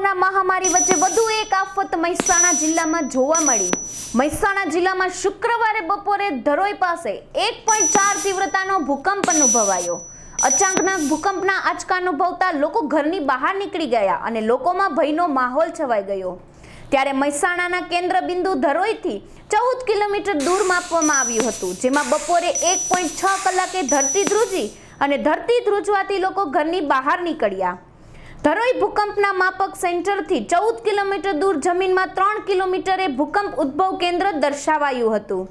corona મહામારી વચ્ચે વધુ એક આફત મહેસાણા જિલ્લામાં જોવા મળી મહેસાણા જિલ્લામાં શુક્રવારે બપોરે ધરોઈ પાસે એક પોઈન્ટ ચાર તીવ્રતાનો ભૂકંપ અનુભવાયો અચાનક ભૂકંપના આંચકા અનુભવતા લોકો ઘરની બહાર નીકળી ગયા અને લોકોમાં ભયનો માહોલ છવાઈ ગયો ત્યારે મહેસાણાના કેન્દ્ર બિંદુ ધરોઈથી ચૌદ કિલોમીટર દૂર માપવામાં આવ્યું હતું જેમાં બપોરે એક પોઈન્ટ છ કલાકે ધરતી ધ્રુજી અને ધરતી ધ્રુજવાથી લોકો ઘરની બહાર નીકળ્યા ધરોઈ ભૂકંપના માપક સેન્ટરથી ચૌદ કિલોમીટર દૂર જમીનમાં ત્રણ કિલોમીટરે ભૂકંપ ઉદ્ભવ કેન્દ્ર દર્શાવાયું હતું